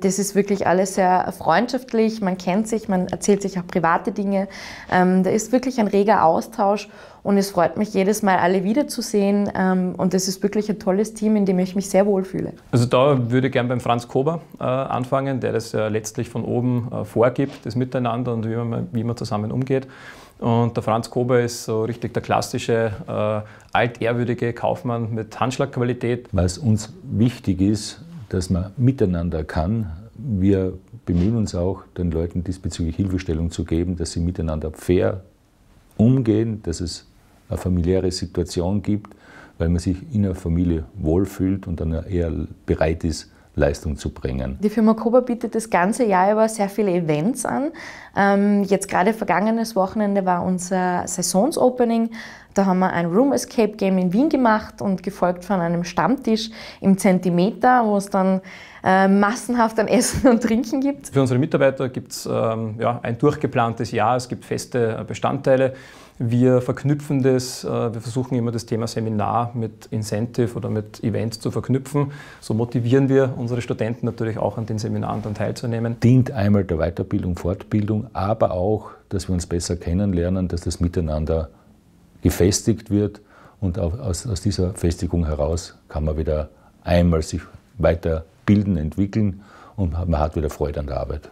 Das ist wirklich alles sehr freundschaftlich, man kennt sich, man erzählt sich auch private Dinge. Ähm, da ist wirklich ein reger Austausch und es freut mich jedes Mal, alle wiederzusehen. Ähm, und das ist wirklich ein tolles Team, in dem ich mich sehr wohl fühle. Also da würde ich gern beim Franz Kober äh, anfangen, der das äh, letztlich von oben äh, vorgibt, das Miteinander und wie man, wie man zusammen umgeht. Und der Franz Kober ist so richtig der klassische, äh, altehrwürdige Kaufmann mit Handschlagqualität. Was uns wichtig ist, dass man miteinander kann. Wir bemühen uns auch, den Leuten diesbezüglich Hilfestellung zu geben, dass sie miteinander fair umgehen, dass es eine familiäre Situation gibt, weil man sich in der Familie wohlfühlt und dann eher bereit ist, Leistung zu bringen. Die Firma Koba bietet das ganze Jahr über sehr viele Events an. Ähm, jetzt gerade vergangenes Wochenende war unser Saisonsopening da haben wir ein Room Escape Game in Wien gemacht und gefolgt von einem Stammtisch im Zentimeter, wo es dann äh, massenhaft an Essen und Trinken gibt. Für unsere Mitarbeiter gibt es ähm, ja, ein durchgeplantes Jahr, es gibt feste äh, Bestandteile. Wir verknüpfen das, äh, wir versuchen immer das Thema Seminar mit Incentive oder mit Event zu verknüpfen. So motivieren wir unsere Studenten natürlich auch an den Seminaren dann teilzunehmen. Dient einmal der Weiterbildung, Fortbildung, aber auch, dass wir uns besser kennenlernen, dass das Miteinander gefestigt wird und aus, aus dieser Festigung heraus kann man wieder einmal sich weiterbilden, entwickeln und man hat wieder Freude an der Arbeit.